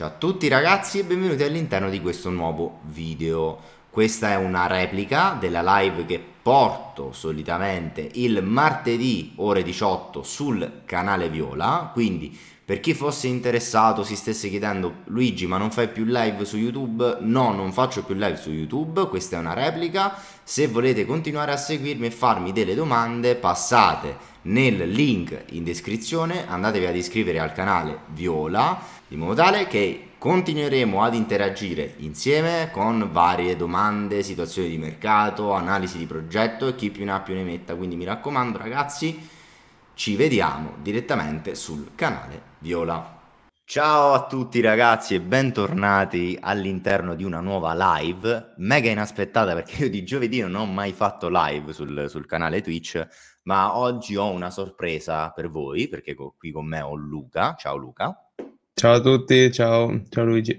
Ciao a tutti ragazzi e benvenuti all'interno di questo nuovo video. Questa è una replica della live che porto solitamente il martedì ore 18 sul canale Viola, quindi per chi fosse interessato si stesse chiedendo Luigi ma non fai più live su YouTube? No, non faccio più live su YouTube, questa è una replica. Se volete continuare a seguirmi e farmi delle domande passate nel link in descrizione, andatevi ad iscrivervi al canale Viola in modo tale che continueremo ad interagire insieme con varie domande, situazioni di mercato, analisi di progetto e chi più ne ha più ne metta, quindi mi raccomando ragazzi, ci vediamo direttamente sul canale Viola. Ciao a tutti ragazzi e bentornati all'interno di una nuova live, mega inaspettata perché io di giovedì non ho mai fatto live sul, sul canale Twitch, ma oggi ho una sorpresa per voi perché co- qui con me ho Luca, ciao Luca. Ciao a tutti, ciao, ciao Luigi.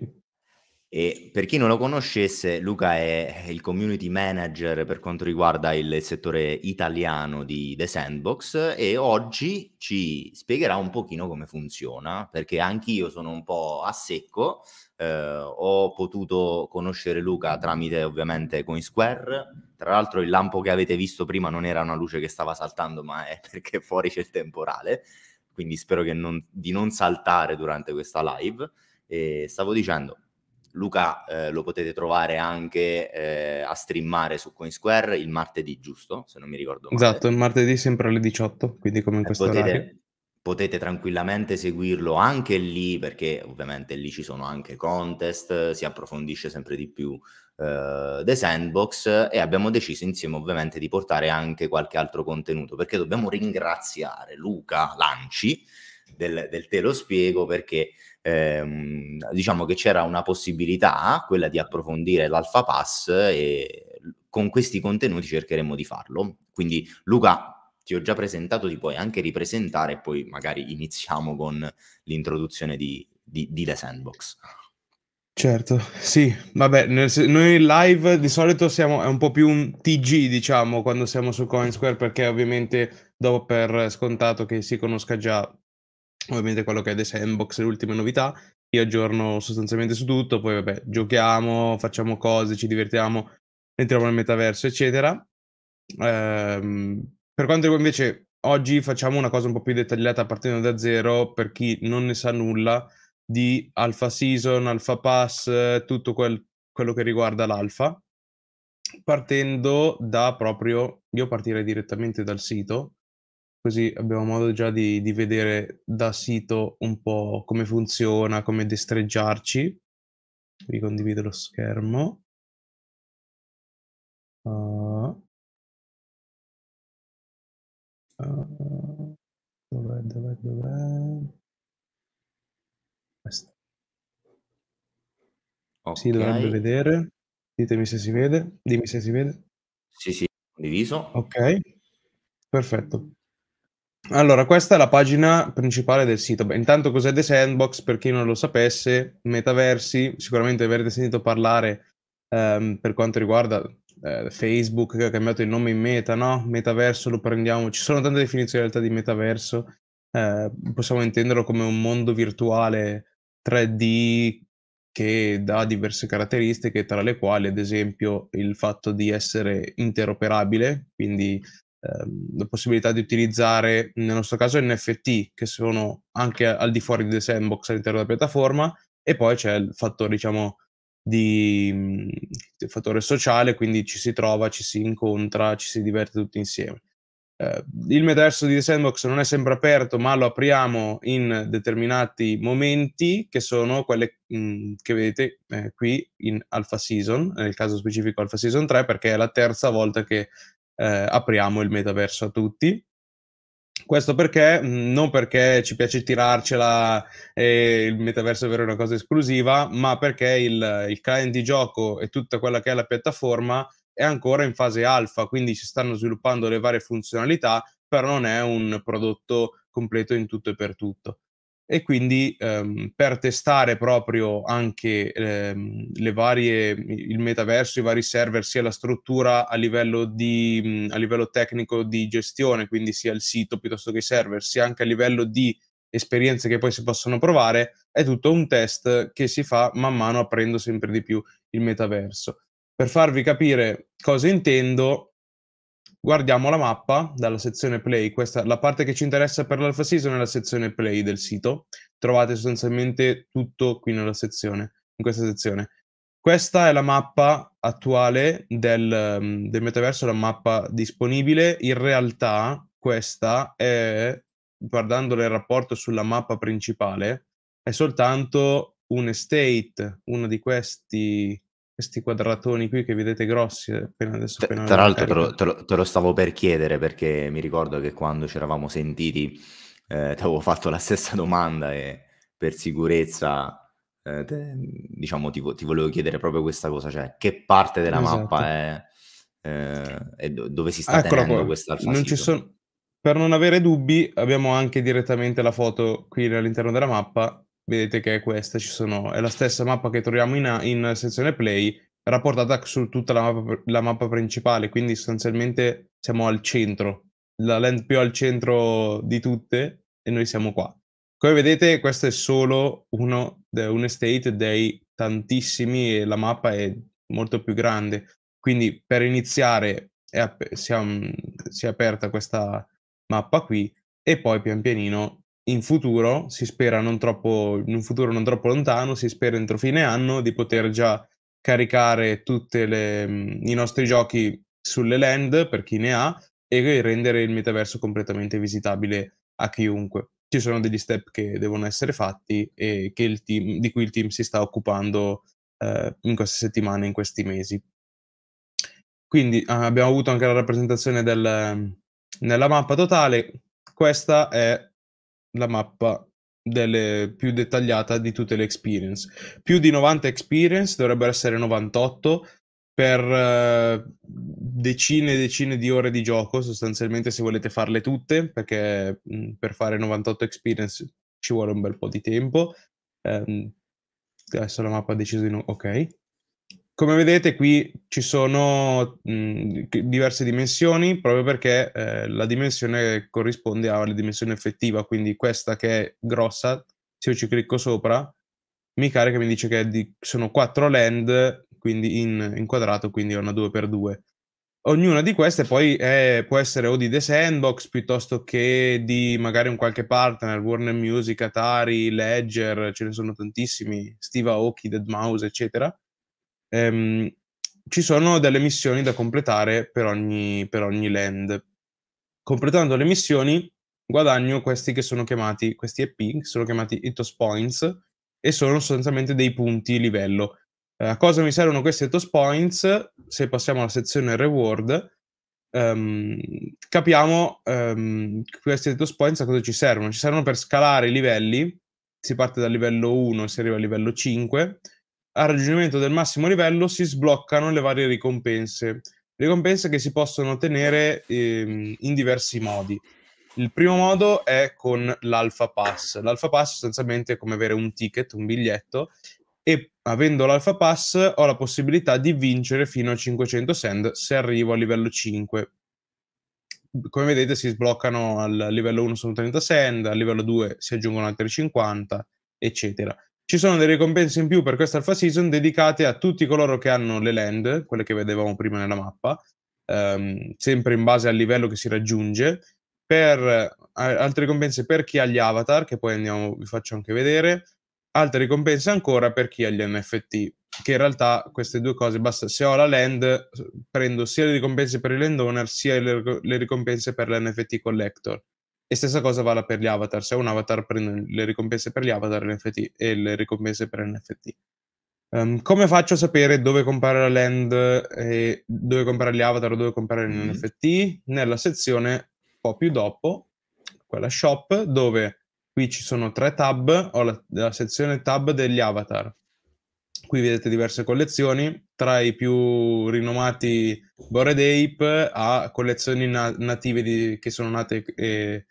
E per chi non lo conoscesse, Luca è il community manager per quanto riguarda il settore italiano di The Sandbox e oggi ci spiegherà un pochino come funziona, perché anch'io sono un po' a secco, eh, ho potuto conoscere Luca tramite ovviamente CoinSquare, tra l'altro il lampo che avete visto prima non era una luce che stava saltando, ma è perché fuori c'è il temporale quindi spero non, di non saltare durante questa live. E stavo dicendo, Luca eh, lo potete trovare anche eh, a streamare su CoinSquare il martedì, giusto? Se non mi ricordo male. Esatto, il martedì sempre alle 18, quindi come in eh, questo eh, potete, potete tranquillamente seguirlo anche lì perché ovviamente lì ci sono anche contest, si approfondisce sempre di più eh, The Sandbox e abbiamo deciso insieme ovviamente di portare anche qualche altro contenuto perché dobbiamo ringraziare Luca Lanci del, del Te lo spiego perché ehm, diciamo che c'era una possibilità, quella di approfondire l'Alpha Pass e con questi contenuti cercheremo di farlo. Quindi Luca ti ho già presentato, ti puoi anche ripresentare e poi magari iniziamo con l'introduzione di, di, di The Sandbox. Certo, sì, vabbè, nel, noi live di solito siamo, è un po' più un TG, diciamo, quando siamo su CoinSquare, perché ovviamente dopo per scontato che si conosca già ovviamente quello che è The Sandbox, le ultime novità, io aggiorno sostanzialmente su tutto, poi vabbè, giochiamo, facciamo cose, ci divertiamo, entriamo nel metaverso, eccetera. Ehm, per quanto riguarda invece oggi facciamo una cosa un po' più dettagliata partendo da zero per chi non ne sa nulla di Alpha Season, Alpha Pass, tutto quel, quello che riguarda l'Alpha. Partendo da proprio, io partirei direttamente dal sito, così abbiamo modo già di, di vedere da sito un po' come funziona, come destreggiarci. Vi condivido lo schermo. Uh, Uh, dov'è, dov'è, dov'è? Questa. Okay. Si dovrebbe vedere. Ditemi se si vede. Dimmi se si vede. Sì, sì, condiviso. Ok, perfetto. Allora, questa è la pagina principale del sito. Beh, intanto cos'è The Sandbox? Per chi non lo sapesse, metaversi, sicuramente avrete sentito parlare ehm, per quanto riguarda eh, Facebook che ha cambiato il nome in meta, no? Metaverso lo prendiamo, ci sono tante definizioni in realtà di metaverso, eh, possiamo intenderlo come un mondo virtuale 3D che dà diverse caratteristiche, tra le quali ad esempio il fatto di essere interoperabile, quindi ehm, la possibilità di utilizzare nel nostro caso NFT che sono anche al di fuori dei sandbox all'interno della piattaforma e poi c'è il fattore diciamo di, mhmm, di fattore sociale, quindi ci si trova, ci si incontra, ci si diverte tutti insieme. Eh, il metaverso di The Sandbox non è sempre aperto, ma lo apriamo in determinati momenti che sono quelle mh, mhmm, che vedete eh, qui in Alpha Season, nel caso specifico Alpha Season 3, perché è la terza volta che eh, apriamo il metaverso a tutti. Questo perché? Mm, non perché ci piace tirarcela e il metaverso è vero una cosa esclusiva, ma perché il, il client di gioco e tutta quella che è la piattaforma è ancora in fase alfa, quindi si stanno sviluppando le varie funzionalità, però non è un prodotto completo in tutto e per tutto e quindi ehm, per testare proprio anche ehm, le varie, il metaverso, i vari server, sia la struttura a livello, di, mhmm, a livello tecnico di gestione, quindi sia il sito piuttosto che i server, sia anche a livello di esperienze che poi si possono provare, è tutto un test che si fa man mano aprendo sempre di più il metaverso. Per farvi capire cosa intendo, Guardiamo la mappa dalla sezione play, questa, la parte che ci interessa per l'alfa season è la sezione play del sito, trovate sostanzialmente tutto qui nella sezione, in questa sezione. Questa è la mappa attuale del, mm, del metaverso, la mappa disponibile, in realtà questa è, guardando il rapporto sulla mappa principale, è soltanto un estate, uno di questi questi quadratoni qui che vedete grossi eh, appena adesso. Appena tra l'altro te lo, te, lo, te lo, stavo per chiedere perché mi ricordo che quando ci eravamo sentiti eh, ti avevo fatto la stessa domanda e per sicurezza eh, te, diciamo ti, ti, volevo chiedere proprio questa cosa, cioè che parte della esatto. mappa è eh, e do, dove si sta ah, tenendo questa sono... Per non avere dubbi abbiamo anche direttamente la foto qui all'interno della mappa vedete che è questa, sono, è la stessa mappa che troviamo in, in sezione play, rapportata su tutta la mappa, la mappa, principale, quindi sostanzialmente siamo al centro, la land più al centro di tutte e noi siamo qua. Come vedete questo è solo uno, un estate dei tantissimi e la mappa è molto più grande, quindi per iniziare è, si, è, si è aperta questa mappa qui e poi pian pianino in futuro, si spera non troppo, in un futuro non troppo lontano, si spera entro fine anno di poter già caricare tutti mm, i nostri giochi sulle land per chi ne ha e rendere il metaverso completamente visitabile a chiunque. Ci sono degli step che devono essere fatti e team, di cui il team si sta occupando eh, in queste settimane, in questi mesi. Quindi ah, abbiamo avuto anche la rappresentazione del, mm, nella mappa totale. Questa è la mappa delle, più dettagliata di tutte le experience. Più di 90 experience, dovrebbero essere 98 per eh, decine e decine di ore di gioco, sostanzialmente se volete farle tutte, perché mm, per fare 98 experience ci vuole un bel po' di tempo. Um, adesso la mappa ha deciso di no. Ok. Come vedete qui ci sono mh, diverse dimensioni proprio perché eh, la dimensione corrisponde alla dimensione effettiva, quindi questa che è grossa, se io ci clicco sopra mi carica e mi dice che di, sono quattro land, quindi in, in quadrato, quindi è una 2x2. Ognuna di queste poi è, può essere o di The Sandbox piuttosto che di magari un qualche partner, Warner Music, Atari, Ledger, ce ne sono tantissimi, Steve Aoki, Dead Mouse, eccetera ehm, ci sono delle missioni da completare per ogni, per ogni land. Completando le missioni guadagno questi che sono chiamati, questi EP, che sono chiamati Itos Points, e sono sostanzialmente dei punti livello. Eh, a cosa mi servono questi Ethos Points? Se passiamo alla sezione Reward, ehm, capiamo ehm, questi Ethos Points a cosa ci servono. Ci servono per scalare i livelli, si parte dal livello 1 e si arriva al livello 5, al raggiungimento del massimo livello si sbloccano le varie ricompense. Ricompense che si possono ottenere ehm, in diversi modi. Il primo modo è con l'Alpha Pass. L'Alpha Pass sostanzialmente è come avere un ticket, un biglietto, e avendo l'Alpha Pass ho la possibilità di vincere fino a 500 sand se arrivo a livello 5. Come vedete si sbloccano al livello 1 sono 30 sand, al livello 2 si aggiungono altri 50, eccetera. Ci sono delle ricompense in più per questa alpha season dedicate a tutti coloro che hanno le land, quelle che vedevamo prima nella mappa, ehm, sempre in base al livello che si raggiunge, per eh, altre ricompense per chi ha gli avatar, che poi andiamo, vi faccio anche vedere, altre ricompense ancora per chi ha gli NFT, che in realtà queste due cose, basta, se ho la land prendo sia le ricompense per il land owner sia le, le ricompense per l'NFT collector. E stessa cosa vale per gli avatar, se un avatar prende le ricompense per gli avatar NFT e le ricompense per NFT. Um, ehm, come faccio a sapere dove comprare la land, e dove comprare gli avatar o dove comprare gli mm. Mm-hmm. NFT? Nella sezione un po' più dopo, quella shop, dove qui ci sono tre tab, ho la, la sezione tab degli avatar, qui vedete diverse collezioni, tra i più rinomati Bored Ape a collezioni na- native di, che sono nate e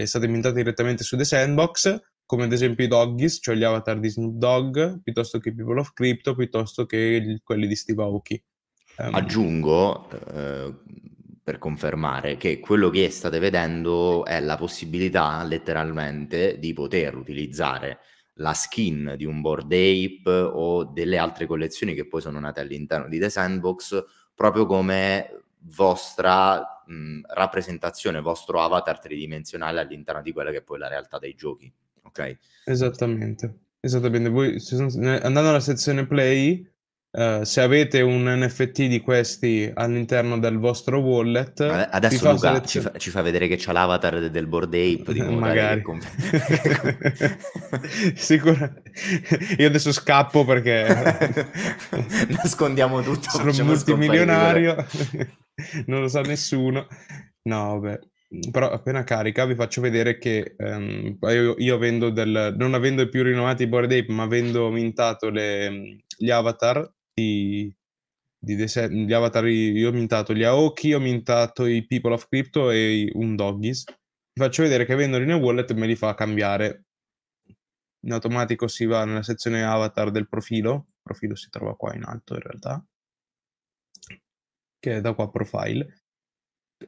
è stata inventata direttamente su The Sandbox, come ad esempio i Doggies, cioè gli avatar di Snoop Dogg, piuttosto che People of Crypto, piuttosto che gli, quelli di Steve Aoki. Um, Aggiungo, eh, per confermare, che quello che state vedendo è la possibilità letteralmente di poter utilizzare la skin di un board ape o delle altre collezioni che poi sono nate all'interno di The Sandbox proprio come vostra mh, rappresentazione, vostro avatar tridimensionale all'interno di quella che è poi la realtà dei giochi. Ok? Esattamente. Esattamente. Voi, andando alla sezione play, Uh, se avete un NFT di questi all'interno del vostro wallet, adesso fa Luca ci, fa, ci, fa, vedere che c'è l'avatar del board ape. Di eh, Magari. Comp- Sicuramente. Io adesso scappo perché nascondiamo tutto. Sono multimilionario, non lo sa nessuno. No, vabbè però appena carica vi faccio vedere che um, io, io, vendo del non avendo più rinnovati i board ape ma avendo mintato le, mm, gli avatar di, di, dese- di avatar. Io ho mintato gli Aoki, ho mintato i People of Crypto e i, un Doggies. Vi faccio vedere che vendoli nel wallet e me li fa cambiare. In automatico si va nella sezione avatar del profilo. Il profilo si trova qua in alto in realtà, che è da qua profile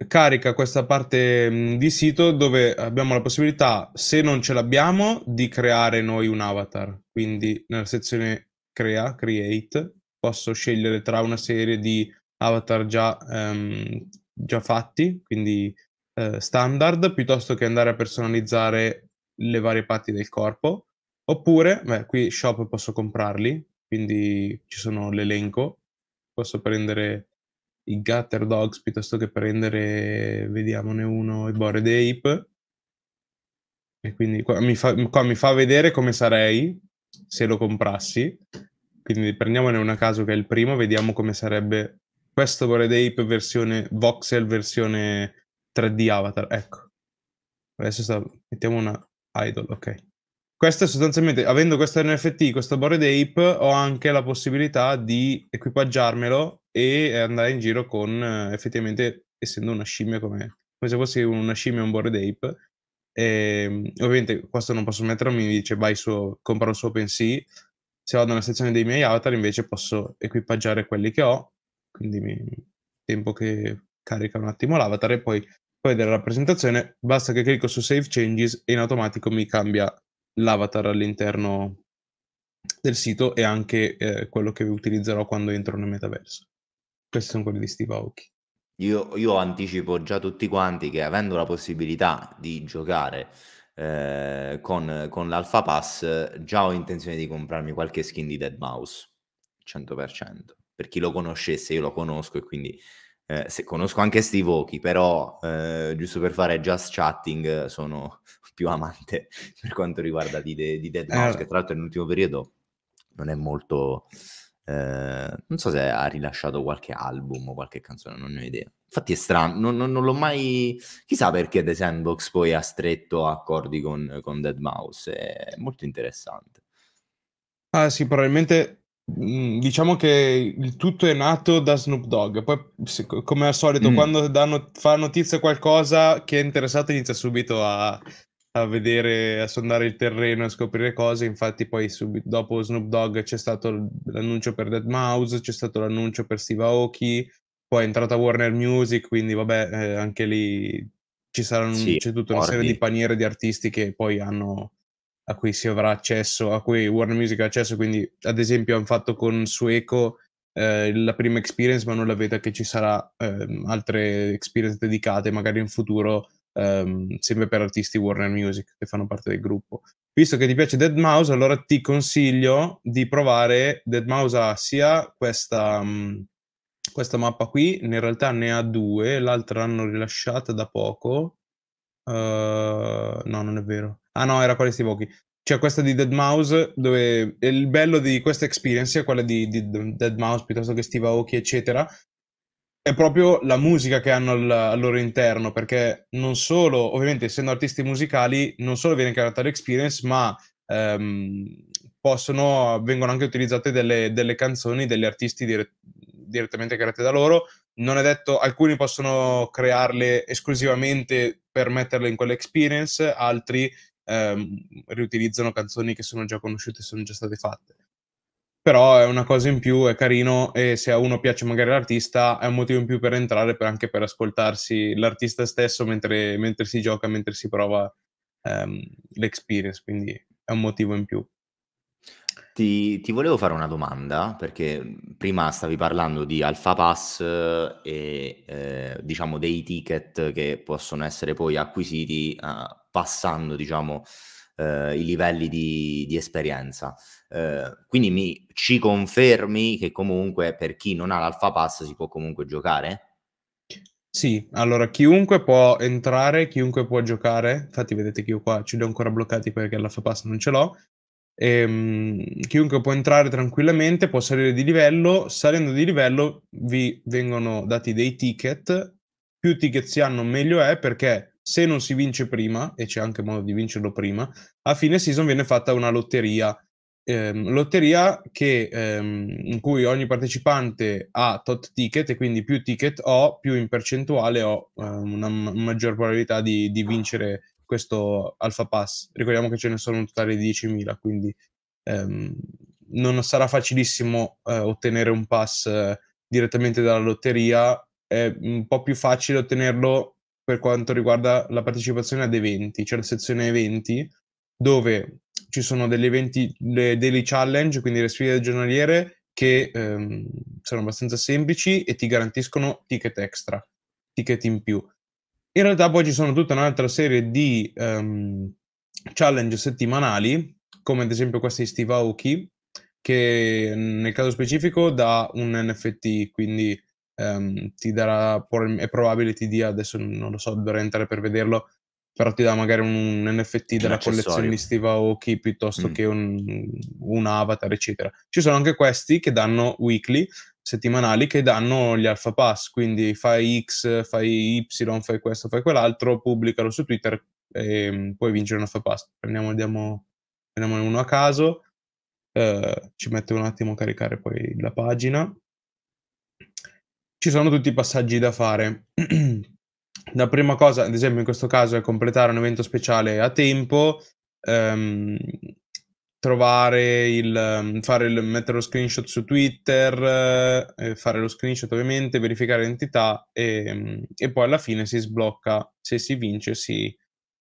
carica questa parte di sito dove abbiamo la possibilità, se non ce l'abbiamo, di creare noi un avatar. Quindi nella sezione crea, create, posso scegliere tra una serie di avatar già, um, già fatti, quindi uh, standard, piuttosto che andare a personalizzare le varie parti del corpo. Oppure, beh, qui shop posso comprarli, quindi ci sono l'elenco, posso prendere i Gutter Dogs piuttosto che prendere, vediamone uno, i Bored Ape. E quindi qua mi, fa, qua mi fa vedere come sarei se lo comprassi quindi prendiamone una caso che è il primo, vediamo come sarebbe questo Bored Ape versione voxel versione 3D avatar, ecco. Adesso sta... mettiamo una idol, ok. Questo è sostanzialmente, avendo questo NFT, questo Bored Ape, ho anche la possibilità di equipaggiarmelo e andare in giro con, eh, effettivamente, essendo una scimmia come, come se fossi una scimmia e un Bored Ape, e, ehm, ovviamente questo non posso metterlo, mi dice vai su, compra un suo OpenSea, se vado nella sezione dei miei avatar invece posso equipaggiare quelli che ho, quindi mi... tempo che carica un attimo l'avatar e poi, poi della rappresentazione basta che clicco su Save Changes e in automatico mi cambia l'avatar all'interno del sito e anche eh, quello che utilizzerò quando entro nel metaverso. Questi sono quelli di Steve Aoki. Io, io anticipo già tutti quanti che avendo la possibilità di giocare eh, con, con l'Alpha Pass già ho intenzione di comprarmi qualche skin di Dead Mouse 100%. Per chi lo conoscesse, io lo conosco e quindi eh, se, conosco anche Steve Oki, però eh, giusto per fare just chatting sono più amante per quanto riguarda di, di Dead Mouse, eh. che tra l'altro nell'ultimo periodo non è molto... Eh, non so se ha rilasciato qualche album o qualche canzone, non ne ho idea. Infatti è strano, non, non, non, l'ho mai... Chissà perché The Sandbox poi ha stretto accordi con, con Dead Mouse, è molto interessante. Ah sì, probabilmente mm, diciamo che il tutto è nato da Snoop Dogg, poi come al solito mm. quando danno, fa notizia qualcosa che è interessato inizia subito a, a vedere, a sondare il terreno, a scoprire cose. Infatti, poi subito dopo Snoop Dogg c'è stato l'annuncio per Dead Mouse, c'è stato l'annuncio per Steve Aoki, poi è entrata Warner Music, quindi vabbè, eh, anche lì ci saranno, sì, c'è tutta una serie di paniere di artisti che poi hanno a cui si avrà accesso, a cui Warner Music ha accesso, quindi ad esempio hanno fatto con Sueco eh, la prima experience, ma non la vedo che ci sarà eh, altre experience dedicate, magari in futuro, ehm, sempre per artisti Warner Music che fanno parte del gruppo. Visto che ti piace Dead Mouse, allora ti consiglio di provare Dead Mouse ha sia questa mh, questa mappa qui in realtà ne ha due, l'altra l'hanno rilasciata da poco. Uh, no, non è vero. Ah no, era quella di Steve Aoki. C'è cioè, questa di Dead Mouse, dove il bello di questa experience, quella di, di Dead Mouse piuttosto che Steve Aoki, eccetera, è proprio la musica che hanno al, al, loro interno, perché non solo, ovviamente essendo artisti musicali, non solo viene creata l'experience, ma ehm, possono, vengono anche utilizzate delle, delle canzoni degli artisti dire, direttamente create da loro. Non è detto, alcuni possono crearle esclusivamente per metterle in quell'experience, altri ehm, riutilizzano canzoni che sono già conosciute e sono già state fatte. Però è una cosa in più, è carino e se a uno piace magari l'artista è un motivo in più per entrare, per anche per ascoltarsi l'artista stesso mentre, mentre si gioca, mentre si prova ehm, l'experience, quindi è un motivo in più. Ti, ti, volevo fare una domanda perché mhmm, prima stavi parlando di Alpha Pass eh, e eh, diciamo dei ticket che possono essere poi acquisiti eh, passando diciamo eh, i livelli di, di esperienza. Eh, quindi mi, ci confermi che comunque per chi non ha l'Alpha Pass si può comunque giocare? Sì, allora chiunque può entrare, chiunque può giocare, infatti vedete che io qua ci li ho ancora bloccati perché l'Alpha Pass non ce l'ho, Ehm, chiunque può entrare tranquillamente, può salire di livello, salendo di livello vi vengono dati dei ticket, più ticket si hanno meglio è perché se non si vince prima, e c'è anche modo di vincerlo prima, a fine season viene fatta una lotteria. Ehm, lotteria che, ehm, in cui ogni partecipante ha tot ticket e quindi più ticket ho, più in percentuale ho ehm, una m- maggior probabilità di, di vincere questo Alpha Pass. Ricordiamo che ce ne sono un totale di 10.000, quindi ehm, non sarà facilissimo eh, ottenere un pass eh, direttamente dalla lotteria, è un po' più facile ottenerlo per quanto riguarda la partecipazione ad eventi, c'è cioè la sezione eventi dove ci sono degli eventi, le daily challenge, quindi le sfide giornaliere che ehm, sono abbastanza semplici e ti garantiscono ticket extra, ticket in più. In realtà poi ci sono tutta un'altra serie di um, challenge settimanali, come ad esempio questi di Steve Aoki, che nel caso specifico dà un NFT, quindi um, ti darà, è probabile ti dia, adesso non lo so, dovrei entrare per vederlo, però ti dà magari un, NFT della un collezione di Steve Aoki piuttosto mm. che un, un, avatar, eccetera. Ci sono anche questi che danno weekly settimanali che danno gli alfa pass, quindi fai X, fai Y, fai questo, fai quell'altro, pubblicalo su Twitter e mm, puoi vincere un alfa pass. Prendiamo, diamo, prendiamone uno a caso, eh, ci mette un attimo a caricare poi la pagina. Ci sono tutti i passaggi da fare. la prima cosa, ad esempio in questo caso, è completare un evento speciale a tempo, ehm, trovare il, ehm, fare il, mettere lo screenshot su Twitter, eh, fare lo screenshot ovviamente, verificare l'entità e, mm, e, poi alla fine si sblocca, se si vince si,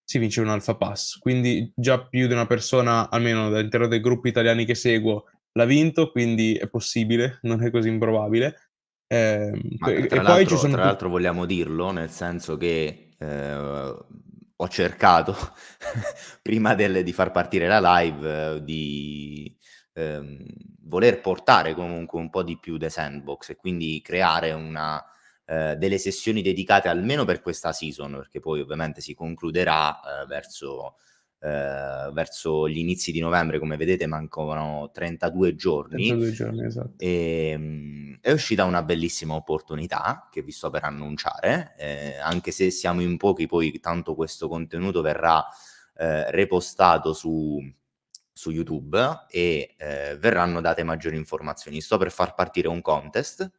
si vince un alfa pass. Quindi già più di una persona, almeno dall'interno dei gruppi italiani che seguo, l'ha vinto, quindi è possibile, non è così improbabile. Eh, e poi ci sono... Tra l'altro vogliamo dirlo, nel senso che... Eh ho cercato prima del, di far partire la live eh, di ehm, voler portare comunque un po' di più The Sandbox e quindi creare una, eh, delle sessioni dedicate almeno per questa season, perché poi ovviamente si concluderà eh, verso eh, verso gli inizi di novembre, come vedete mancano 32 giorni, 32 giorni esatto. e, ehm, mh, è uscita una bellissima opportunità che vi sto per annunciare, eh, anche se siamo in pochi poi tanto questo contenuto verrà eh, repostato su, su YouTube e eh, verranno date maggiori informazioni. Sto per far partire un contest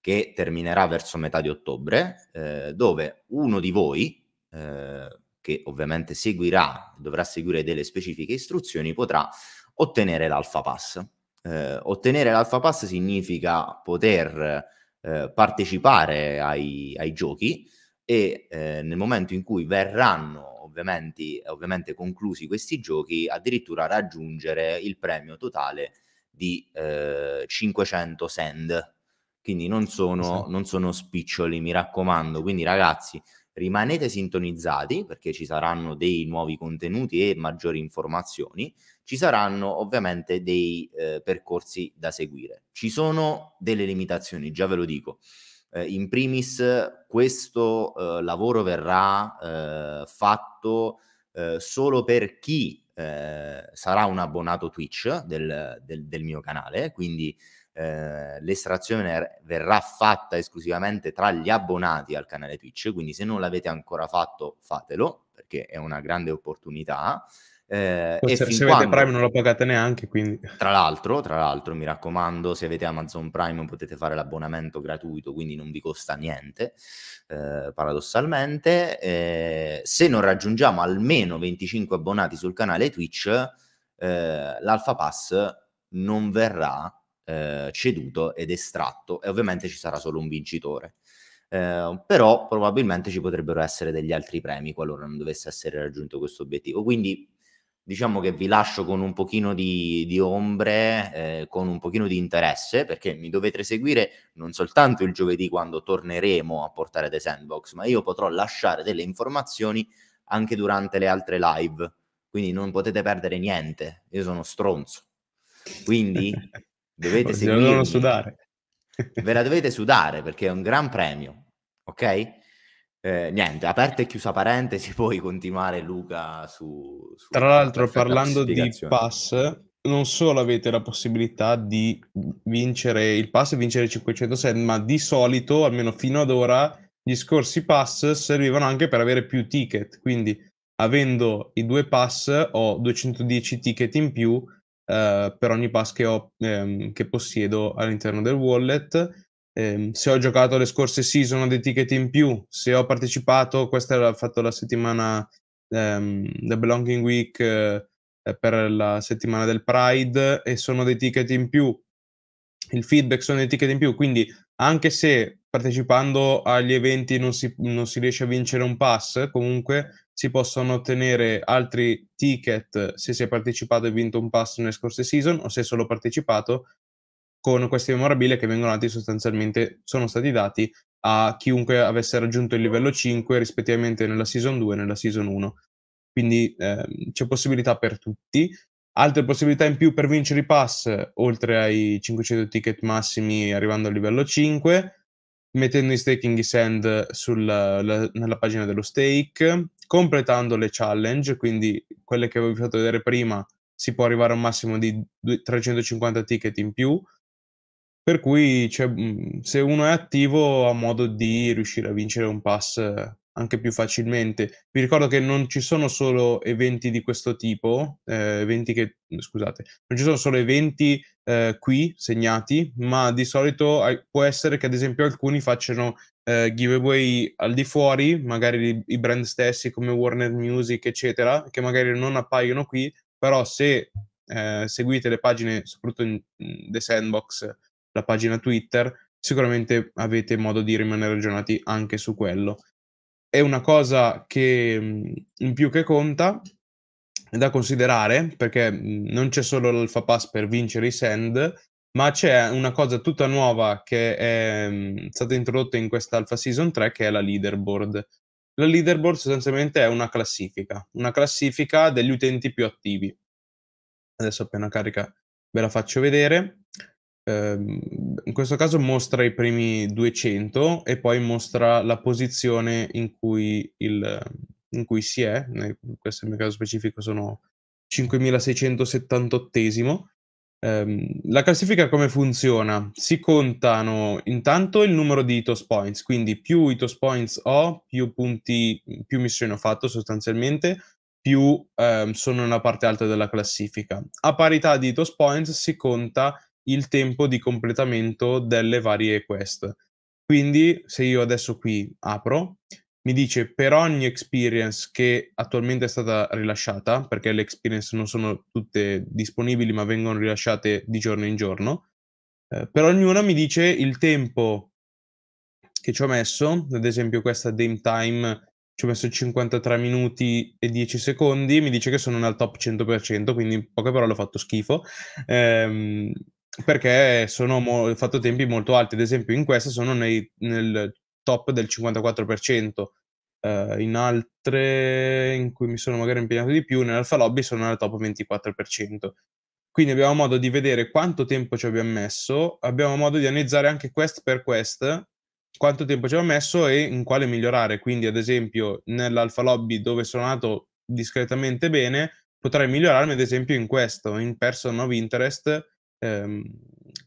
che terminerà verso metà di ottobre, eh, dove uno di voi, eh, che ovviamente seguirà, dovrà seguire delle specifiche istruzioni, potrà ottenere l'Alpha pass. Eh, ottenere l'Alpha pass significa poter eh, partecipare ai, ai, giochi e eh, nel momento in cui verranno ovviamente, ovviamente, conclusi questi giochi addirittura raggiungere il premio totale di 500 eh, send. Quindi non sono, non sono spiccioli, mi raccomando. Quindi ragazzi, Rimanete sintonizzati perché ci saranno dei nuovi contenuti e maggiori informazioni. Ci saranno ovviamente dei eh, percorsi da seguire. Ci sono delle limitazioni, già ve lo dico. Eh, in primis, questo eh, lavoro verrà eh, fatto eh, solo per chi eh, sarà un abbonato Twitch del, del, del mio canale, quindi eh, l'estrazione verrà fatta esclusivamente tra gli abbonati al canale Twitch, quindi se non l'avete ancora fatto fatelo perché è una grande opportunità. Eh, se, se quando, avete Prime non lo pagate neanche, quindi... Tra l'altro, tra l'altro, mi raccomando, se avete Amazon Prime potete fare l'abbonamento gratuito, quindi non vi costa niente, eh, paradossalmente. Eh, se non raggiungiamo almeno 25 abbonati sul canale Twitch, eh, l'Alpha Pass non verrà eh, ceduto ed estratto e ovviamente ci sarà solo un vincitore. Eh, però probabilmente ci potrebbero essere degli altri premi qualora non dovesse essere raggiunto questo obiettivo. Quindi diciamo che vi lascio con un pochino di, di ombre, eh, con un pochino di interesse, perché mi dovete seguire non soltanto il giovedì quando torneremo a portare The Sandbox, ma io potrò lasciare delle informazioni anche durante le altre live, quindi non potete perdere niente, io sono stronzo. Quindi Dovete seguire. sudare. Ve la dovete sudare perché è un gran premio, ok? Eh, niente, aperta e chiusa parentesi, puoi continuare Luca su... su Tra l'altro parlando di pass, non solo avete la possibilità di vincere il pass e vincere 500 set, ma di solito, almeno fino ad ora, gli scorsi pass servivano anche per avere più ticket, quindi avendo i due pass ho 210 ticket in più eh, per ogni pass che, ho, ehm, che possiedo all'interno del wallet. Eh, se ho giocato le scorse season ho dei ticket in più, se ho partecipato, questa l'ho fatto la settimana ehm, da Belonging Week eh, per la settimana del Pride e sono dei ticket in più, il feedback sono dei ticket in più, quindi anche se partecipando agli eventi non si, non si riesce a vincere un pass, comunque si possono ottenere altri ticket se si è partecipato e vinto un pass nelle scorse season o se è solo partecipato con questi memorabilia che vengono dati sostanzialmente sono stati dati a chiunque avesse raggiunto il livello 5 rispettivamente nella season 2 e nella season 1 quindi ehm, c'è possibilità per tutti altre possibilità in più per vincere i pass oltre ai 500 ticket massimi arrivando al livello 5 mettendo i staking i send la, nella pagina dello stake, completando le challenge, quindi quelle che avevo fatto vedere prima, si può arrivare a un massimo di 350 ticket in più, per cui cioè, se uno è attivo ha modo di riuscire a vincere un pass anche più facilmente. Vi ricordo che non ci sono solo eventi di questo tipo, eh, eventi che, mhmm, scusate, non ci sono solo eventi eh, qui segnati, ma di solito eh, può essere che ad esempio alcuni facciano eh, giveaway al di fuori, magari i brand stessi come Warner Music, eccetera, che magari non appaiono qui, però se eh, seguite le pagine, soprattutto in The Sandbox, la pagina Twitter, sicuramente avete modo di rimanere aggiornati anche su quello è una cosa che mm, in più che conta è da considerare perché mm, non c'è solo l'alfa pass per vincere i send, ma c'è una cosa tutta nuova che è mm, stata introdotta in questa alfa season 3 che è la leaderboard. La leaderboard sostanzialmente è una classifica, una classifica degli utenti più attivi. Adesso appena carica ve la faccio vedere. Ehm, in questo caso mostra i primi 200 e poi mostra la posizione in cui, il, in cui si è, nel, questo nel mio caso specifico sono 5678 Um, ehm, la classifica come funziona? Si contano intanto il numero di TOS points, quindi più i TOS points ho, più punti, più missioni ho fatto sostanzialmente, più um, sono nella parte alta della classifica. A parità di TOS points si conta il tempo di completamento delle varie quest. Quindi se io adesso qui apro, mi dice per ogni experience che attualmente è stata rilasciata, perché le experience non sono tutte disponibili ma vengono rilasciate di giorno in giorno, eh, per ognuna mi dice il tempo che ci ho messo, ad esempio questa Dame Time ci ho messo 53 minuti e 10 secondi, mi dice che sono nel top 100%, quindi in poche parole ho fatto schifo. Ehm, perché sono mo- fatto tempi molto alti, ad esempio in questa sono nei, nel top del 54%, eh, in altre in cui mi sono magari impegnato di più, nell'Alfa Lobby sono nel top 24%. Quindi abbiamo modo di vedere quanto tempo ci abbiamo messo, abbiamo modo di analizzare anche quest per quest, quanto tempo ci abbiamo messo e in quale migliorare. Quindi ad esempio nell'Alfa Lobby dove sono andato discretamente bene, potrei migliorarmi ad esempio in questo, in Person of Interest, ehm,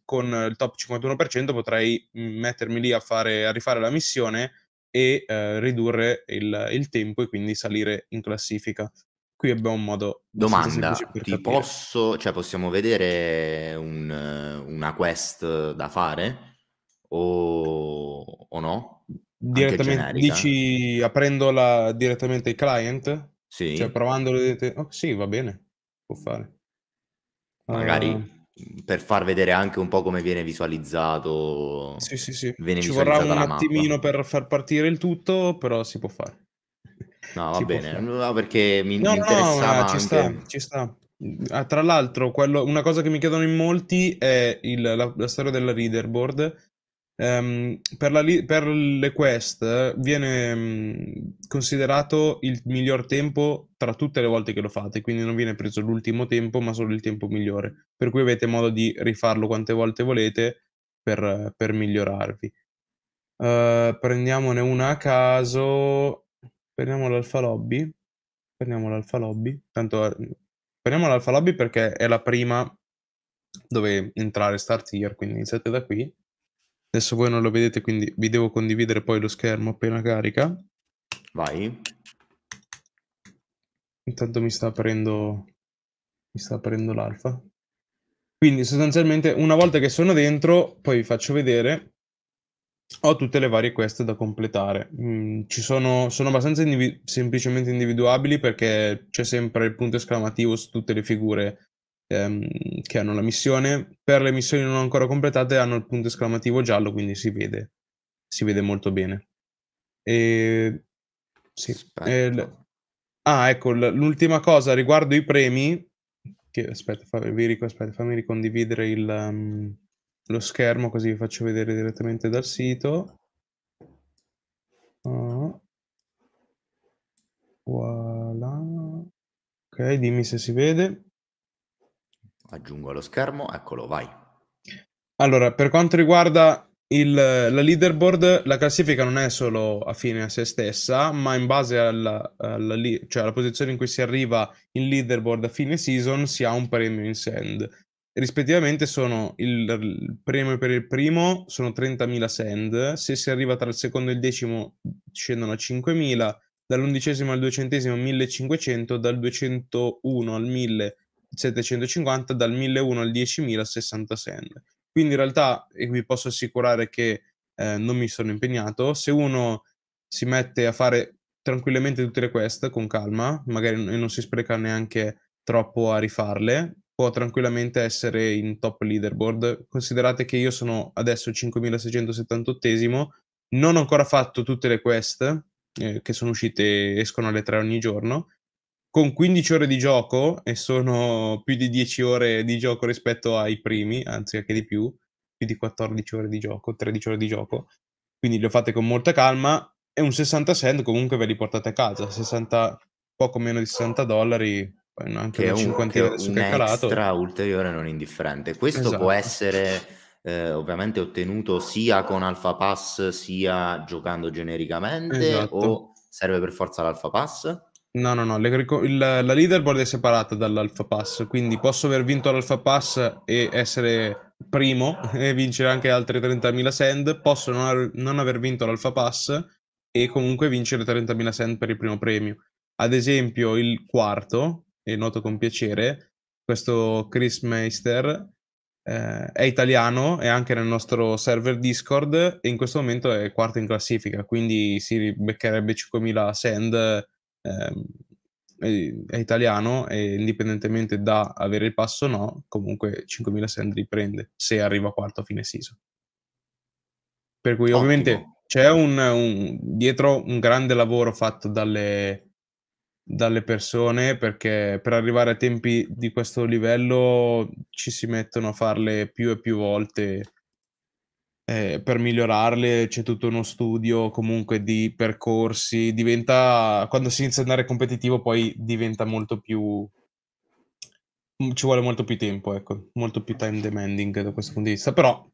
con il top 51% potrei mhmm, mettermi lì a, fare, a rifare la missione e eh, ridurre il, il, tempo e quindi salire in classifica. Qui abbiamo un modo Domanda, ti posso, cioè possiamo vedere un, una quest da fare o, o no? Direttamente, dici la, direttamente il client? Cioè, sì. Cioè provandolo, oh, sì, va bene, può fare. Magari... Uh, per far vedere anche un po' come viene visualizzato. Sì, sì, sì. Viene Ci vorrà un attimino per far partire il tutto, però si può fare. No, va si bene, no, perché mi, no, mi interessava no, eh, ci sta, ci sta. Ah, tra l'altro, quello, una cosa che mi chiedono in molti è il, la, la, storia della leaderboard. Um, per, la li- per le quest viene um, considerato il miglior tempo tra tutte le volte che lo fate, quindi non viene preso l'ultimo tempo, ma solo il tempo migliore. Per cui avete modo di rifarlo quante volte volete per, per migliorarvi. Uh, prendiamone una a caso. Prendiamo l'alfa lobby. Prendiamo l'alfa lobby. Tanto prendiamo l'alfa lobby perché è la prima dove entrare start here, quindi iniziate da qui Adesso voi non lo vedete, quindi vi devo condividere poi lo schermo appena carica. Vai. Intanto mi sta aprendo, mi sta aprendo l'alfa. Quindi sostanzialmente una volta che sono dentro, poi vi faccio vedere, ho tutte le varie quest da completare. Mm, ci sono, sono abbastanza individu- semplicemente individuabili perché c'è sempre il punto esclamativo su tutte le figure ehm, che hanno la missione. Per le missioni non ancora completate hanno il punto esclamativo giallo, quindi si vede, si vede molto bene. E, sì. e l- ah, ecco, l- l'ultima cosa riguardo i premi, che, aspetta, fa- ric- aspetta, fammi ricondividere il, um, lo schermo così vi faccio vedere direttamente dal sito. Ah. Voilà. Ok, dimmi se si vede. Aggiungo allo schermo, eccolo, vai. Allora, per quanto riguarda il, la leaderboard, la classifica non è solo affine a se stessa, ma in base alla, alla, cioè alla posizione in cui si arriva in leaderboard a fine season si ha un premio in sand. Rispettivamente sono il, il premio per il primo sono 30.000 sand, se si arriva tra il secondo e il decimo scendono a 5.000, dall'undicesimo al duecentesimo 1.500, dal 201 al 1.000 750 dal 1001 al 10.066. Quindi in realtà, e vi posso assicurare che eh, non mi sono impegnato, se uno si mette a fare tranquillamente tutte le quest con calma, magari non si spreca neanche troppo a rifarle, può tranquillamente essere in top leaderboard. Considerate che io sono adesso 5678esimo, non ho ancora fatto tutte le quest eh, che sono uscite, escono alle 3 ogni giorno, con 15 ore di gioco e sono più di 10 ore di gioco rispetto ai primi, anzi anche di più, più di 14 ore di gioco, 13 ore di gioco, quindi le ho fatte con molta calma e un 60 cent comunque ve li portate a casa, 60, poco meno di 60 dollari, anche che una cinquantina un, adesso che è calato. Extra ulteriore non indifferente. Questo esatto. può essere eh, ovviamente ottenuto sia con Alpha Pass sia giocando genericamente esatto. o serve per forza l'Alpha Pass? No, no, no, le, il, la leaderboard è separata dall'Alpha Pass, quindi posso aver vinto l'Alpha Pass e essere primo e vincere anche altri 30.000 sand, posso non, non aver vinto l'Alpha Pass e comunque vincere 30.000 sand per il primo premio. Ad esempio il quarto, e noto con piacere, questo Chris Meister, eh, è italiano, è anche nel nostro server Discord e in questo momento è quarto in classifica, quindi si beccherebbe 5.000 sand eh, è italiano e indipendentemente da avere il passo o no, comunque 5.000 send li prende se arriva quarto a fine season. Per cui Ottimo. ovviamente c'è un, un, dietro un grande lavoro fatto dalle, dalle persone perché per arrivare a tempi di questo livello ci si mettono a farle più e più volte eh, per migliorarle c'è tutto uno studio comunque di percorsi, diventa, quando si inizia ad andare competitivo poi diventa molto più, mm, ci vuole molto più tempo, ecco, molto più time demanding da questo punto di vista, però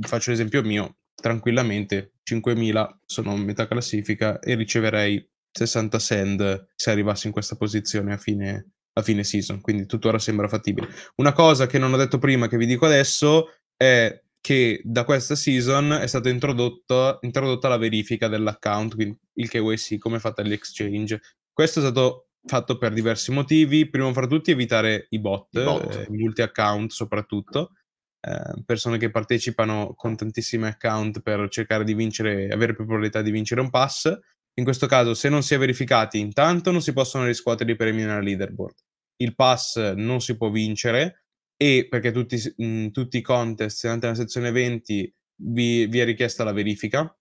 faccio l'esempio mio, tranquillamente 5.000 sono a metà classifica e riceverei 60 send se arrivassi in questa posizione a fine, a fine season, quindi tuttora sembra fattibile. Una cosa che non ho detto prima che vi dico adesso è che da questa season è stata introdotta, la verifica dell'account, quindi il KYC come è fatta all'exchange. Questo è stato fatto per diversi motivi, primo fra tutti evitare i bot, I bot. Eh, multi-account soprattutto, eh, persone che partecipano con tantissimi account per cercare di vincere, avere più probabilità di vincere un pass. In questo caso, se non si è verificati, intanto non si possono riscuotere i premi nella leaderboard. Il pass non si può vincere, e perché tutti, mh, mhmm, tutti i contest se andate nella sezione 20 vi, vi, è richiesta la verifica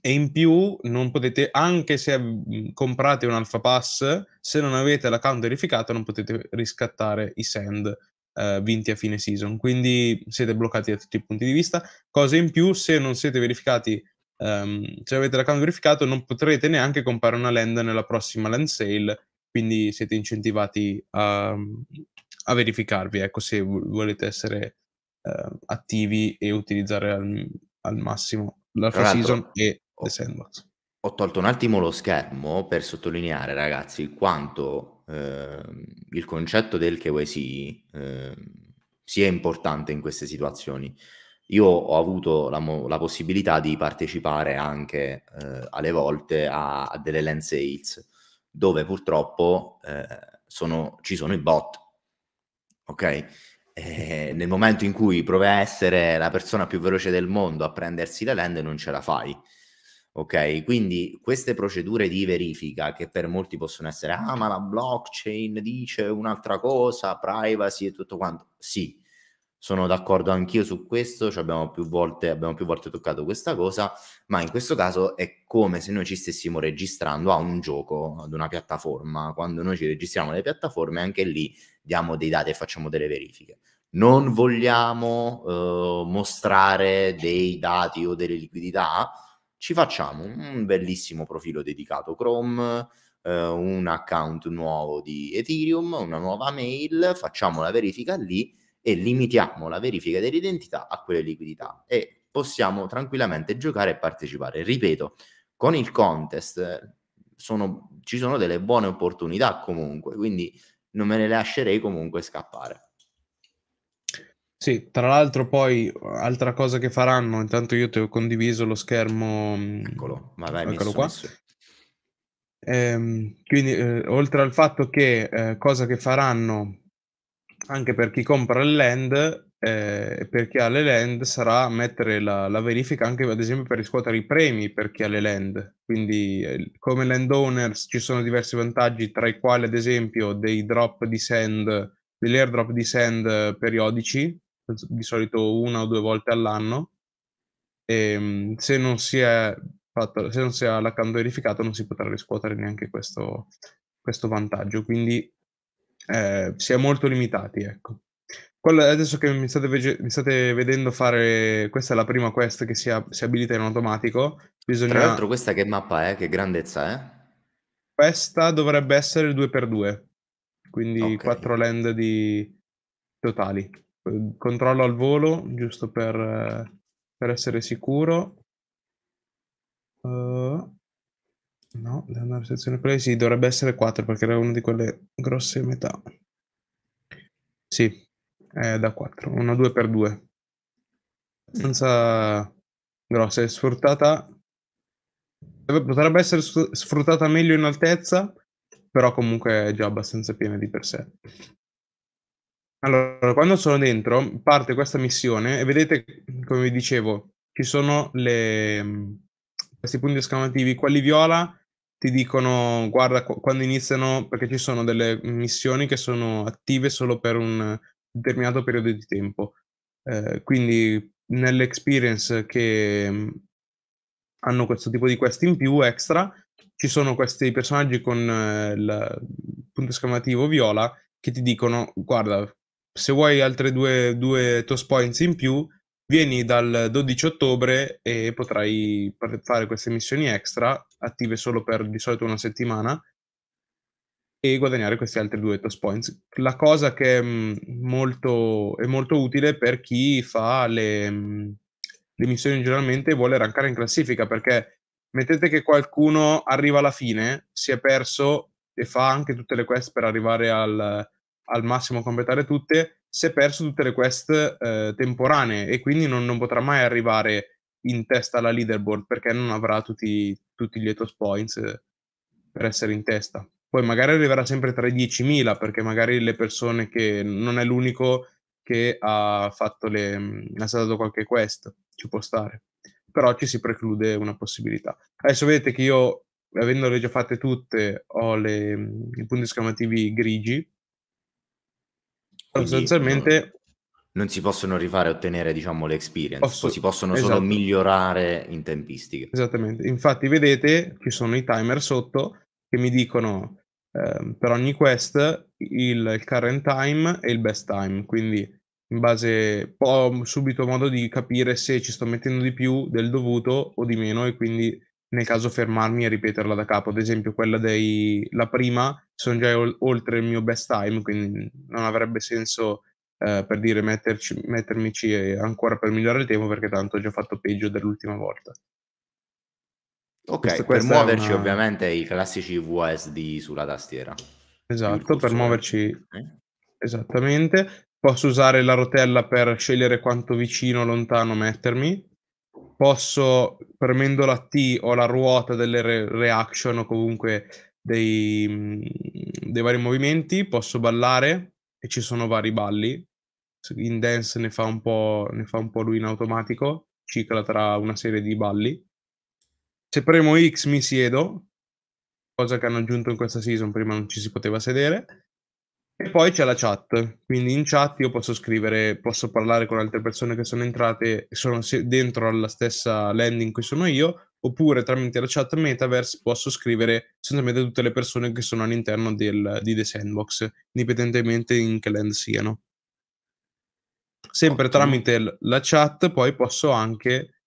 e in più non potete, anche se mhmm, comprate un Alpha Pass, se non avete l'account verificato non potete riscattare i send Uh, vinti a fine season. Quindi siete bloccati da tutti i punti di vista. Cosa in più, se non siete verificati, um, se avete l'account verificato, non potrete neanche comprare una land nella prossima land sale. Quindi siete incentivati a, mhmm, a verificarvi, ecco, se volete essere eh, attivi e utilizzare al, al massimo l'Alpha Season e ho, The Sandbox. Ho tolto un attimo lo schermo per sottolineare, ragazzi, quanto eh, il concetto del KYC eh, sia importante in queste situazioni. Io ho avuto la, la possibilità di partecipare anche eh, alle volte a, a, delle land sales, dove purtroppo eh, sono, ci sono i bot ok? Eh, nel momento in cui provi a essere la persona più veloce del mondo a prendersi le lende non ce la fai. Ok, quindi queste procedure di verifica che per molti possono essere ah, ma la blockchain dice un'altra cosa, privacy e tutto quanto. Sì, sono d'accordo anch'io su questo, cioè abbiamo, più volte, abbiamo più volte toccato questa cosa, ma in questo caso è come se noi ci stessimo registrando a un gioco, ad una piattaforma. Quando noi ci registriamo alle piattaforme, anche lì diamo dei dati e facciamo delle verifiche. Non vogliamo eh, mostrare dei dati o delle liquidità, ci facciamo un bellissimo profilo dedicato Chrome, eh, un account nuovo di Ethereum, una nuova mail, facciamo la verifica lì e limitiamo la verifica dell'identità a quelle liquidità e possiamo tranquillamente giocare e partecipare. Ripeto, con il contest eh, sono, ci sono delle buone opportunità comunque, quindi non me ne lascerei comunque scappare. Sì, tra l'altro poi altra cosa che faranno, intanto io ti ho condiviso lo schermo. Mm, eccolo, ma vai, eccolo messo, qua. Messo. Ehm, quindi eh, oltre al fatto che eh, cosa che faranno anche per chi compra il land eh, per chi ha le land sarà mettere la, la, verifica anche ad esempio per riscuotere i premi per chi ha le land quindi eh, come land owners ci sono diversi vantaggi tra i quali ad esempio dei drop di sand degli airdrop di sand periodici di solito una o due volte all'anno e ehm, se non si è fatto, se non si ha l'account verificato non si potrà riscuotere neanche questo, questo vantaggio quindi eh, si è molto limitati, ecco. Quello, adesso che mi state, vege- mi state, vedendo fare, questa è la prima quest che si, a- si abilita in automatico, bisogna... Tra l'altro questa che mappa è? Che grandezza è? Questa dovrebbe essere 2x2, quindi okay. 4 land di totali. Ehm, controllo al volo, giusto per, per essere sicuro. Uh, No, deve andare sezione play. Sì, dovrebbe essere 4 perché era una di quelle grosse metà. Sì, è da 4, una 2x2. Abbastanza grossa, è sfruttata. Potrebbe essere sfruttata meglio in altezza, però comunque è già abbastanza piena di per sé. Allora, quando sono dentro, parte questa missione e vedete, come vi dicevo, ci sono le, mm, questi punti esclamativi, quelli viola ti dicono guarda quando iniziano perché ci sono delle missioni che sono attive solo per un determinato periodo di tempo eh, quindi nell'experience che mm, hanno questo tipo di quest in più extra ci sono questi personaggi con eh, il punto esclamativo viola che ti dicono guarda se vuoi altre due, due toast points in più vieni dal 12 ottobre e potrai fare queste missioni extra attive solo per di solito una settimana e guadagnare questi altri due toss points. La cosa che è mhmm, molto, è molto utile per chi fa le, mhmm, le missioni generalmente e vuole rankare in classifica perché mettete che qualcuno arriva alla fine, si è perso e fa anche tutte le quest per arrivare al, al massimo completare tutte, si è perso tutte le quest eh, temporanee e quindi non, non, potrà mai arrivare in testa alla leaderboard perché non avrà tutti, tutti gli Ethos Points eh, per essere in testa. Poi magari arriverà sempre tra i 10.000 perché magari le persone che non è l'unico che ha fatto le, mm, ha stato qualche quest, ci può stare. Però ci si preclude una possibilità. Adesso vedete che io, avendole già fatte tutte, ho le, mm, i punti esclamativi grigi. Quindi, sostanzialmente non si possono rifare e ottenere, diciamo, l'experience, Posso, si possono esatto. solo migliorare in tempistica. Esattamente, infatti vedete ci sono i timer sotto che mi dicono eh, per ogni quest il, current time e il best time, quindi in base ho subito modo di capire se ci sto mettendo di più del dovuto o di meno e quindi nel caso fermarmi e ripeterla da capo. Ad esempio, quella dei la prima sono già oltre il mio best time, quindi non avrebbe senso eh, per dire metterci, mettermici eh, ancora per migliorare il tempo perché tanto ho già fatto peggio dell'ultima volta. Ok, Questo, per muoverci una... ovviamente i classici VSD sulla tastiera. Esatto, per muoverci eh? esattamente. Posso usare la rotella per scegliere quanto vicino o lontano mettermi. Posso, premendo la T o la ruota delle re- reaction o comunque dei, mm, dei, vari movimenti, posso ballare e ci sono vari balli in dance ne fa un po', ne fa un po lui in automatico, cicla tra una serie di balli. Se premo X mi siedo, cosa che hanno aggiunto in questa season, prima non ci si poteva sedere. E poi c'è la chat, quindi in chat io posso scrivere, posso parlare con altre persone che sono entrate, sono dentro alla stessa landing in cui sono io, oppure tramite la chat metaverse posso scrivere sostanzialmente tutte le persone che sono all'interno del, di The Sandbox, indipendentemente in che land siano sempre okay. tramite la chat poi posso anche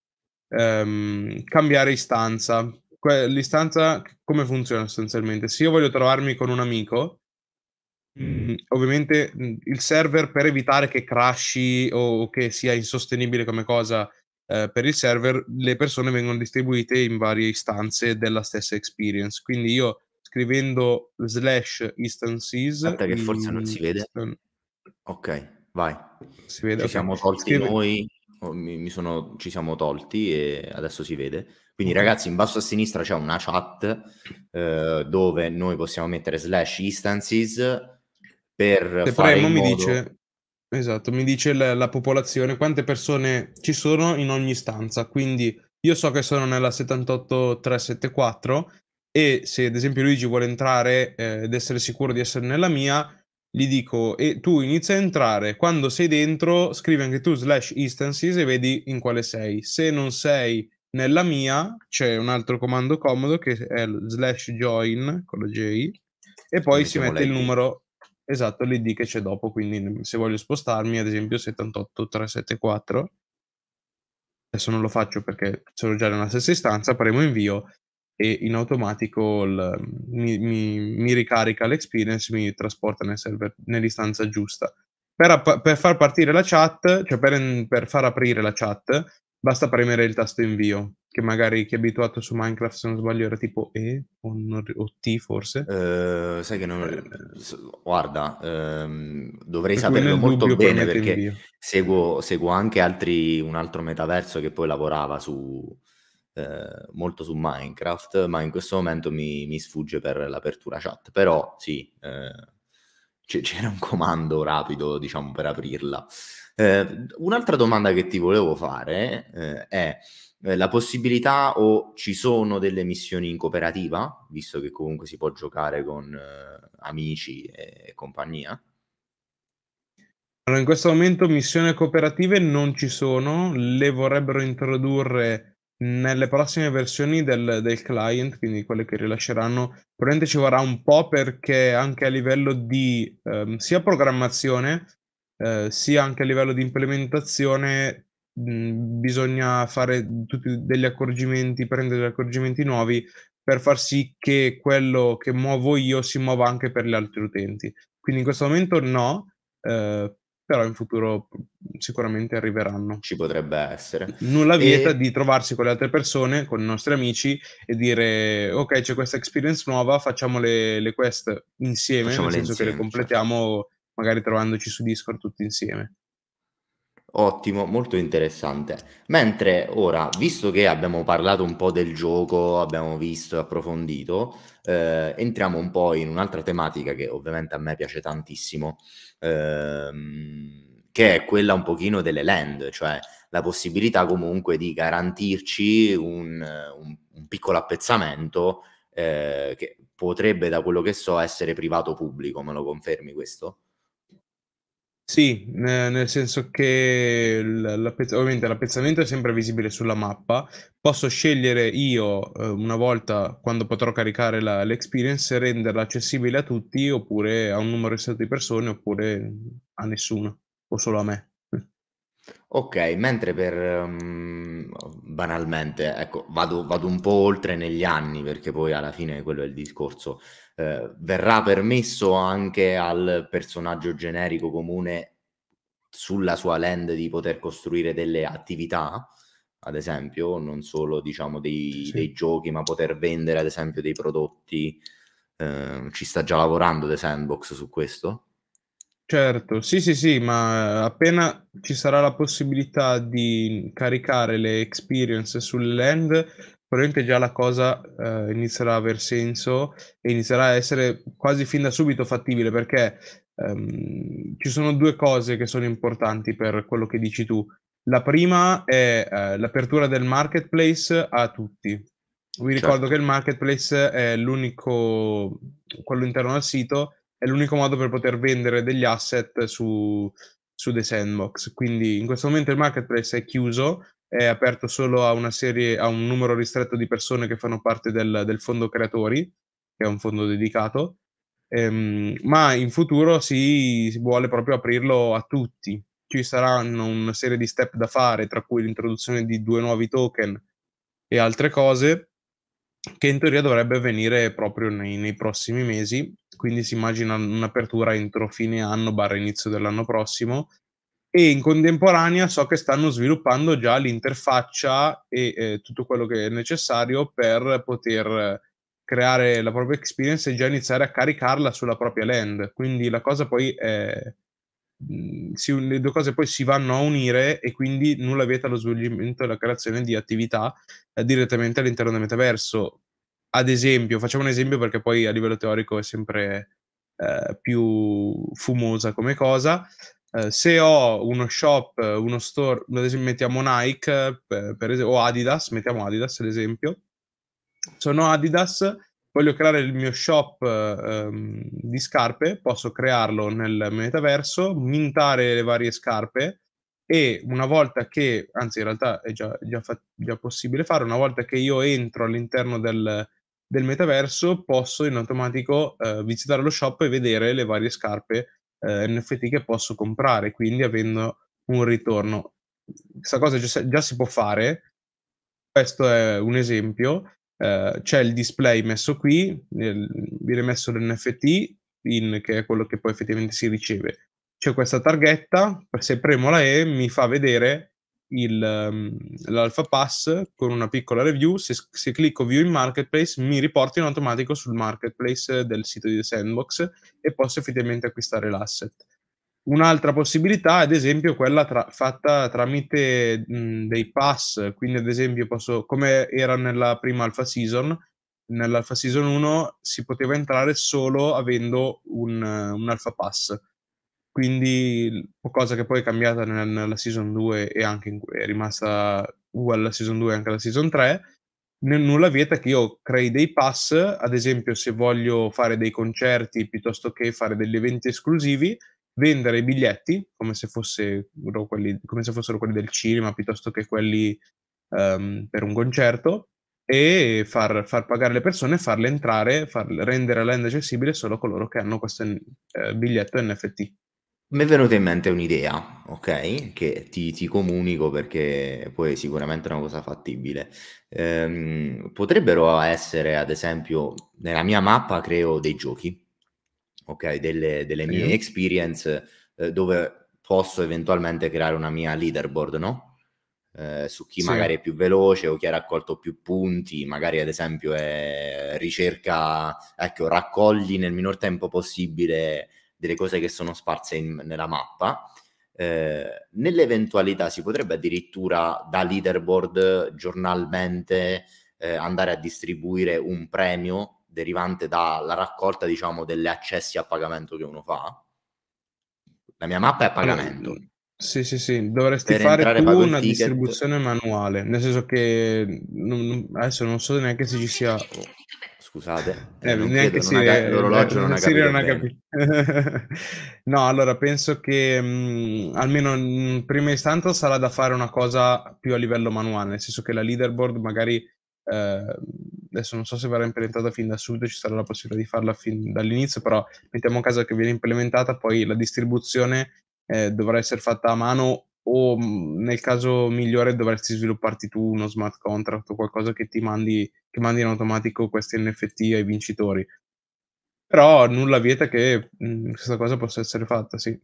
ehm, cambiare istanza. Que- l'istanza come funziona sostanzialmente? Se io voglio trovarmi con un amico, mm. mhmm, ovviamente mhmm, il server per evitare che crashi o che sia insostenibile come cosa eh, per il server, le persone vengono distribuite in varie istanze della stessa experience. Quindi io scrivendo slash instances... Aspetta che forse non mhmm, si vede. Ok. Vai. Si vede, ci siamo tolti scrive. noi, mi, mi sono, ci siamo tolti e adesso si vede. Quindi ragazzi, in basso a sinistra c'è una chat eh, dove noi possiamo mettere slash instances per Se fare premo, modo... mi dice Esatto, mi dice la, la, popolazione, quante persone ci sono in ogni stanza. Quindi io so che sono nella 78374 e se ad esempio Luigi vuole entrare eh, ed essere sicuro di essere nella mia, gli dico e tu inizia a entrare, quando sei dentro scrivi anche tu slash instances e vedi in quale sei. Se non sei nella mia c'è un altro comando comodo che è slash join con la J e poi si mette il numero esatto l'id che c'è dopo, quindi se voglio spostarmi ad esempio 78374 adesso non lo faccio perché sono già nella stessa istanza, faremo invio e in automatico il, mi, mi, mi, ricarica l'experience, mi trasporta nel server, nell'istanza giusta. Per, per far partire la chat, cioè per, per far aprire la chat, basta premere il tasto invio, che magari chi è abituato su Minecraft, se non sbaglio, era tipo E o, o T forse. Uh, sai che non... Eh. Guarda, um, dovrei per saperlo molto bene perché seguo, seguo, anche altri, un altro metaverso che poi lavorava su, eh, molto su Minecraft, ma in questo momento mi, mi sfugge per l'apertura chat. Però sì, eh, c'era un comando rapido, diciamo, per aprirla. Eh, un'altra domanda che ti volevo fare eh, è eh, la possibilità o ci sono delle missioni in cooperativa, visto che comunque si può giocare con amici e, compagnia? Allora, in questo momento missioni cooperative non ci sono, le vorrebbero introdurre nelle prossime versioni del, del, client, quindi quelle che rilasceranno, probabilmente ci vorrà un po' perché anche a livello di ehm, sia programmazione, eh, sia anche a livello di implementazione, bisogna fare tutti degli accorgimenti, prendere degli accorgimenti nuovi per far sì che quello che muovo io si muova anche per gli altri utenti. Quindi in questo momento no, eh, però in futuro mhmm, sicuramente arriveranno. Ci potrebbe essere. Nulla vieta e... di trovarsi con le altre persone, con i nostri amici e dire ok c'è questa experience nuova, facciamo le, le quest insieme, facciamo nel senso insieme, che le certo. completiamo certo. magari trovandoci su Discord tutti insieme. Ottimo, molto interessante. Mentre ora, visto che abbiamo parlato un po' del gioco, abbiamo visto e approfondito, eh, entriamo un po' in un'altra tematica che ovviamente a me piace tantissimo, ehm, che è quella un pochino delle land, cioè la possibilità comunque di garantirci un, un, un piccolo appezzamento eh, che potrebbe, da quello che so, essere privato pubblico, me lo confermi questo? Sì, nel senso che l'appezz- ovviamente l'appezzamento è sempre visibile sulla mappa. Posso scegliere io, eh, una volta quando potrò caricare la, l'experience, renderla accessibile a tutti, oppure a un numero ristretto di persone, oppure a nessuno, o solo a me. Ok, mentre per um, banalmente, ecco, vado, vado, un po' oltre negli anni perché poi alla fine quello è il discorso eh, verrà permesso anche al personaggio generico comune sulla sua land di poter costruire delle attività, ad esempio, non solo diciamo dei, sì. dei giochi, ma poter vendere ad esempio dei prodotti. Eh, ci sta già lavorando The Sandbox su questo? Certo, sì, sì, sì, ma eh, appena ci sarà la possibilità di caricare le experience sul land, probabilmente già la cosa eh, inizierà a aver senso e inizierà a essere quasi fin da subito fattibile perché ehm, ci sono due cose che sono importanti per quello che dici tu. La prima è eh, l'apertura del marketplace a tutti. Vi certo. ricordo che il marketplace è l'unico, quello interno al sito, è l'unico modo per poter vendere degli asset su, su The Sandbox. Quindi in questo momento il marketplace è chiuso, è aperto solo a una serie, a un numero ristretto di persone che fanno parte del, del fondo creatori, che è un fondo dedicato, ehm, ma in futuro si, si vuole proprio aprirlo a tutti. Ci saranno una serie di step da fare, tra cui l'introduzione di due nuovi token e altre cose, che in teoria dovrebbe avvenire proprio nei, nei prossimi mesi, quindi si immagina un'apertura entro fine anno barra inizio dell'anno prossimo e in contemporanea so che stanno sviluppando già l'interfaccia e eh, tutto quello che è necessario per poter creare la propria experience e già iniziare a caricarla sulla propria land. Quindi la cosa poi è, mm, si, le due cose poi si vanno a unire e quindi nulla vieta lo svolgimento e la creazione di attività eh, direttamente all'interno del metaverso. Ad esempio, facciamo un esempio perché poi a livello teorico è sempre eh, più fumosa come cosa. Eh, se ho uno shop, uno store, ad esempio mettiamo Nike per, per esempio, o Adidas, mettiamo Adidas ad esempio, sono Adidas, voglio creare il mio shop ehm, di scarpe, posso crearlo nel metaverso, mintare le varie scarpe e una volta che, anzi in realtà è già, già, fa- già possibile fare, una volta che io entro all'interno del, del metaverso posso in automatico eh, visitare lo shop e vedere le varie scarpe eh, NFT che posso comprare, quindi avendo un ritorno. Questa cosa già, già si può fare, questo è un esempio, eh, c'è il display messo qui, nel, viene messo l'NFT, in, che è quello che poi effettivamente si riceve. C'è questa targhetta, se premo la E mi fa vedere il, ehm, l'Alpha Pass con una piccola review. Se, se, clicco View in Marketplace, mi riporta in automatico sul marketplace del sito di The Sandbox e posso effettivamente acquistare l'asset. Un'altra possibilità, ad esempio, è quella tra, fatta tramite mh, dei pass, quindi ad esempio posso, come era nella prima Alpha Season, nell'Alpha Season 1 si poteva entrare solo avendo un, un Alpha Pass quindi mhmm, cosa che poi è cambiata nella, nella season 2 e anche in, è rimasta uguale alla season 2 e anche alla season 3 nulla vieta che io crei dei pass ad esempio se voglio fare dei concerti piuttosto che fare degli eventi esclusivi vendere i biglietti come se, fosse, quelli, come se fossero quelli del cinema piuttosto che quelli um, per un concerto e far, far, pagare le persone, farle entrare, far, rendere l'end accessibile solo coloro che hanno questo eh, biglietto NFT. Mi è venuta in mente un'idea, ok? Che ti, ti comunico perché poi sicuramente è una cosa fattibile. Ehm, potrebbero essere, ad esempio, nella mia mappa creo dei giochi, ok? Delle, delle mie Sì. experience eh, dove posso eventualmente creare una mia leaderboard, no? eh, su chi Sì. magari è più veloce o chi ha raccolto più punti, magari ad esempio è ricerca, ecco, raccogli nel minor tempo possibile delle cose che sono sparse in, nella mappa. Eh, nell'eventualità si potrebbe addirittura da leaderboard giornalmente eh, andare a distribuire un premio derivante dalla raccolta, diciamo, delle accessi a pagamento che uno fa. La mia mappa è a pagamento. sì, sì, sì, dovresti per fare tu una distribuzione manuale, nel senso che non, adesso non so neanche se ci sia scusate. Eh, non neanche credo, Siri, non ha, l'orologio non ha capito. Non ha capito. no, allora penso che mh, mm, almeno in prima istanza sarà da fare una cosa più a livello manuale, nel senso che la leaderboard magari eh, adesso non so se verrà implementata fin da subito, ci sarà la possibilità di farla fin dall'inizio, però mettiamo a caso che viene implementata, poi la distribuzione eh, dovrà essere fatta a mano o mm, nel caso migliore dovresti svilupparti tu uno smart contract o qualcosa che ti mandi che mandi in automatico questi NFT ai vincitori. Però nulla vieta che mh, mhmm, questa cosa possa essere fatta, sì.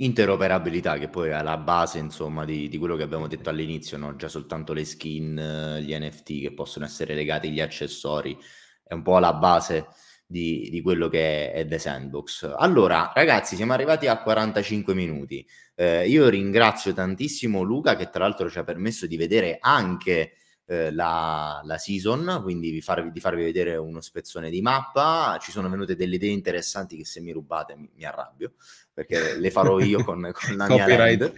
Interoperabilità, che poi è la base insomma, di, di, quello che abbiamo detto all'inizio, no? già soltanto le skin, gli NFT che possono essere legati gli accessori, è un po' la base di, di quello che è, è, The Sandbox. Allora, ragazzi, siamo arrivati a 45 minuti. Eh, io ringrazio tantissimo Luca che tra l'altro ci ha permesso di vedere anche eh, la, la, season, quindi vi farvi, di farvi vedere uno spezzone di mappa. Ci sono venute delle idee interessanti che se mi rubate mi, mi arrabbio, perché le farò io con, con la mia land.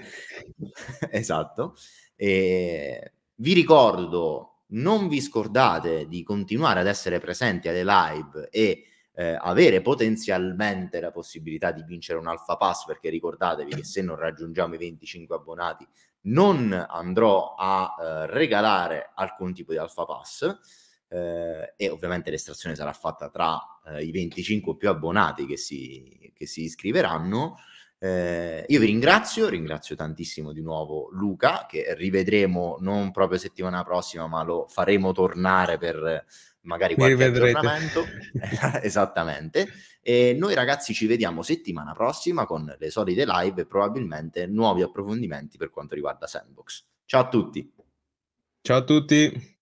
esatto. E vi ricordo, non vi scordate di continuare ad essere presenti alle live e eh, avere potenzialmente la possibilità di vincere un Alpha Pass, perché ricordatevi che se non raggiungiamo i 25 abbonati non andrò a eh, regalare alcun tipo di Alpha Pass eh, e ovviamente l'estrazione sarà fatta tra eh, i 25 più abbonati che si, che si iscriveranno. Eh, io vi ringrazio, ringrazio tantissimo di nuovo Luca che rivedremo non proprio settimana prossima ma lo faremo tornare per magari qualche aggiornamento. Esattamente. E noi ragazzi ci vediamo settimana prossima con le solite live e probabilmente nuovi approfondimenti per quanto riguarda Sandbox. Ciao a tutti. Ciao a tutti.